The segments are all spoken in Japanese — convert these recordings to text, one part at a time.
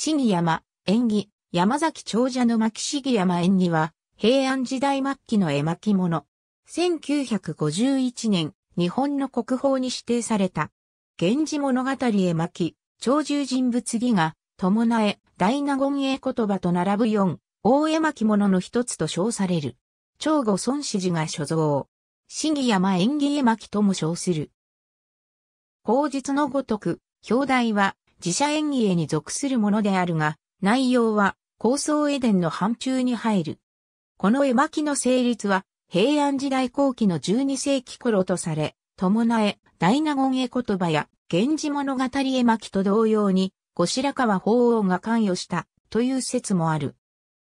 市議山、縁起、山崎長者の巻市議山縁起は、平安時代末期の絵巻物。1951年、日本の国宝に指定された。源氏物語絵巻、長獣人物儀が、伴え、大納言絵言葉と並ぶ四、大絵巻物の一つと称される。長後孫子寺が所蔵。市議山縁起絵巻とも称する。口日のごとく、表題は、自社演技絵に属するものであるが、内容は高層絵伝の範疇に入る。この絵巻の成立は平安時代後期の12世紀頃とされ、伴え、大納言絵言葉や、源氏物語絵巻と同様に、後白河法皇が関与したという説もある。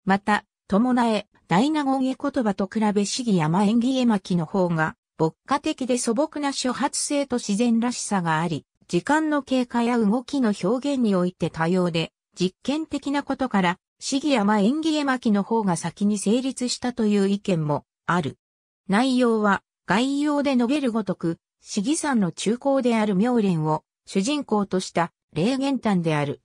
また、伴え、大納言絵言葉と比べ市議山演技絵巻の方が、牧歌的で素朴な諸発性と自然らしさがあり、時間の経過や動きの表現において多様で、実験的なことから、市議山演技絵巻の方が先に成立したという意見もある。内容は概要で述べるごとく、市議山の中高である妙蓮を主人公とした霊言丹である。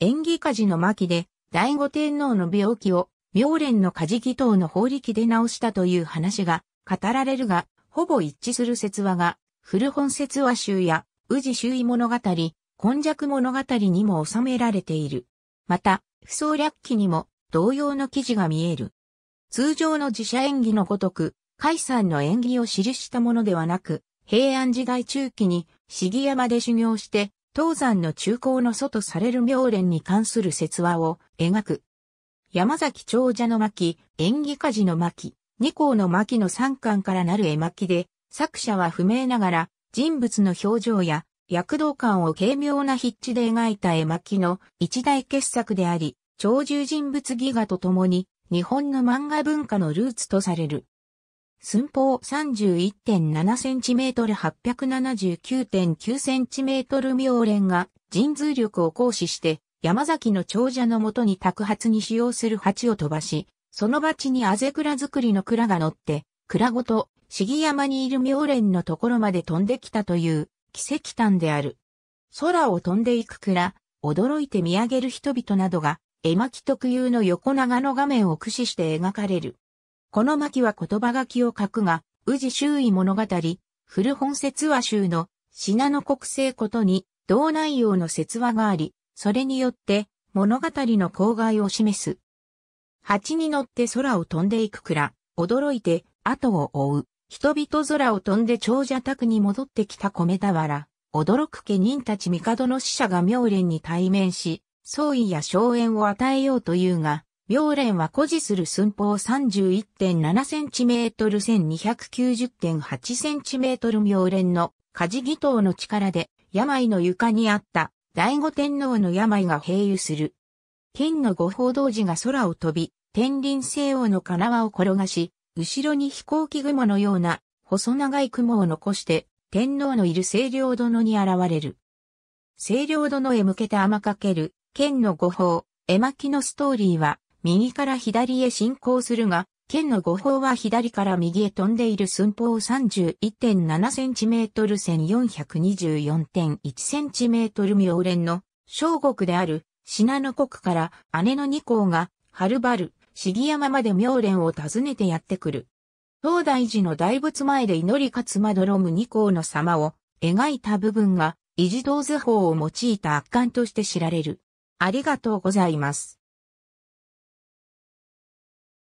演技家事の巻で、第五天皇の病気を妙蓮の家事祈祷の法力で治したという話が語られるが、ほぼ一致する説話が、古本説話集や宇治周囲物語、今弱物語にも収められている。また、不創略記にも同様の記事が見える。通常の自社演技のごとく、海山の演技を記したものではなく、平安時代中期に、杉山で修行して、東山の中高の祖とされる妙蓮に関する説話を描く。山崎長者の巻、演技家事の巻、二項の巻の三巻からなる絵巻で、作者は不明ながら、人物の表情や躍動感を軽妙な筆致で描いた絵巻の一大傑作であり、超獣人物ギガと共に日本の漫画文化のルーツとされる。寸法 31.7cm879.9cm 妙蓮が神通力を行使して山崎の長者のもとに宅発に使用する鉢を飛ばし、その鉢にあぜ蔵作りの蔵が乗って、蔵ごと杉山にいる妙蓮のところまで飛んできたという奇跡譚である。空を飛んでいく蔵、驚いて見上げる人々などが、絵巻特有の横長の画面を駆使して描かれる。この巻は言葉書きを書くが、宇治周囲物語、古本説話集の、品の国政ことに、同内容の説話があり、それによって、物語の公害を示す。蜂に乗って空を飛んでいくくら、驚いて、後を追う。人々空を飛んで長者宅に戻ってきた米俵、驚く家人たち帝の使者が妙蓮に対面し、創意や荘園を与えようというが、妙蓮は誇示する寸法3 1 7トル1 2 9 0 8トル妙蓮の火事義頭の力で病の床にあった醍醐天皇の病が併誘する。金の御報道寺が空を飛び、天輪聖王の金輪を転がし、後ろに飛行機雲のような細長い雲を残して天皇のいる清涼殿に現れる。清涼殿へ向けて雨かける剣の誤報、絵巻のストーリーは右から左へ進行するが、剣の誤報は左から右へ飛んでいる寸法 31.7cm 1424.1cm 妙連の小国である信濃国から姉の二皇がはるばる杉山まで妙蓮を訪ねてやってくる。東大寺の大仏前で祈りかつまどろむ二項の様を描いた部分が、維持道図法を用いた圧巻として知られる。ありがとうございます。